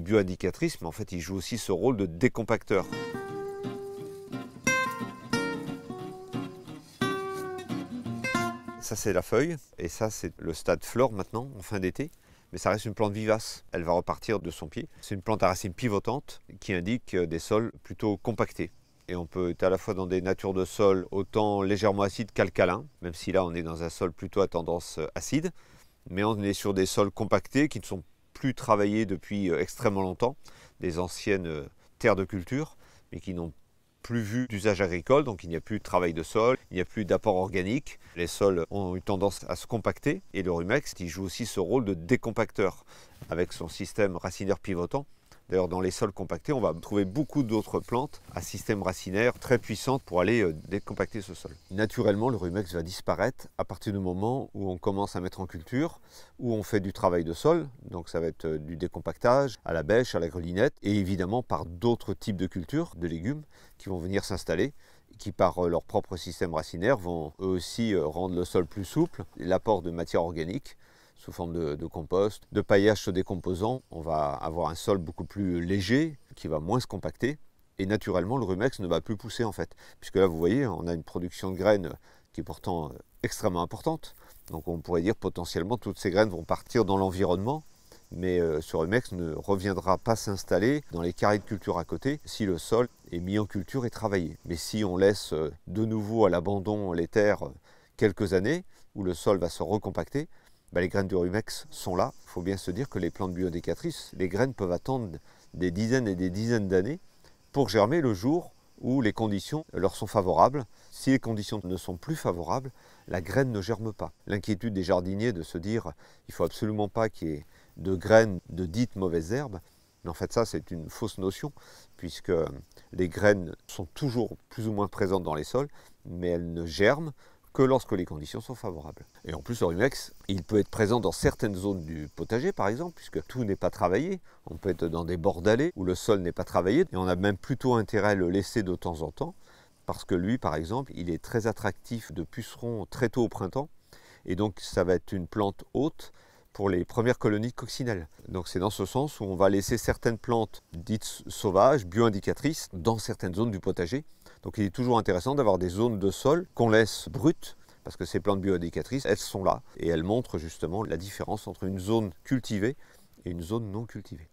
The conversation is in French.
dit indicatrice mais en fait, il joue aussi ce rôle de décompacteur. Ça, c'est la feuille, et ça, c'est le stade flore maintenant, en fin d'été. Mais ça reste une plante vivace, elle va repartir de son pied. C'est une plante à racines pivotantes qui indique des sols plutôt compactés et on peut être à la fois dans des natures de sol autant légèrement acides qu'alcalins, même si là on est dans un sol plutôt à tendance euh, acide, mais on est sur des sols compactés qui ne sont travaillé depuis euh, extrêmement longtemps, des anciennes euh, terres de culture, mais qui n'ont plus vu d'usage agricole, donc il n'y a plus de travail de sol, il n'y a plus d'apport organique, les sols ont eu tendance à se compacter, et le rumex, qui joue aussi ce rôle de décompacteur, avec son système racineur pivotant, D'ailleurs, dans les sols compactés, on va trouver beaucoup d'autres plantes à système racinaire très puissantes pour aller euh, décompacter ce sol. Naturellement, le rumex va disparaître à partir du moment où on commence à mettre en culture, où on fait du travail de sol, donc ça va être euh, du décompactage à la bêche, à la grelinette, et évidemment par d'autres types de cultures, de légumes, qui vont venir s'installer qui par euh, leur propre système racinaire vont eux aussi rendre le sol plus souple, l'apport de matière organique sous forme de, compost, de paillage se décomposant, On va avoir un sol beaucoup plus léger, qui va moins se compacter. Et naturellement, le rumex ne va plus pousser en fait. Puisque là, vous voyez, on a une production de graines qui est pourtant euh, extrêmement importante. Donc on pourrait dire potentiellement toutes ces graines vont partir dans l'environnement, mais euh, ce rumex ne reviendra pas s'installer dans les carrés de culture à côté si le sol est mis en culture et travaillé. Mais si on laisse euh, de nouveau à l'abandon les terres quelques années, où le sol va se recompacter, ben, les graines du rumex sont là. Il faut bien se dire que les plantes biodécatrices, les graines peuvent attendre des dizaines et des dizaines d'années pour germer le jour où les conditions leur sont favorables. Si les conditions ne sont plus favorables, la graine ne germe pas. L'inquiétude des jardiniers de se dire il faut absolument pas qu'il y ait de graines de dites mauvaises herbes, en fait ça c'est une fausse notion puisque les graines sont toujours plus ou moins présentes dans les sols, mais elles ne germent que lorsque les conditions sont favorables. Et en plus, le rumex, il peut être présent dans certaines zones du potager, par exemple, puisque tout n'est pas travaillé. On peut être dans des bords d'allées où le sol n'est pas travaillé, et on a même plutôt intérêt à le laisser de temps en temps, parce que lui, par exemple, il est très attractif de pucerons très tôt au printemps, et donc ça va être une plante haute pour les premières colonies coccinelles. Donc c'est dans ce sens où on va laisser certaines plantes dites sauvages, bioindicatrices, dans certaines zones du potager, donc il est toujours intéressant d'avoir des zones de sol qu'on laisse brutes parce que ces plantes biodécatrices, elles sont là et elles montrent justement la différence entre une zone cultivée et une zone non cultivée.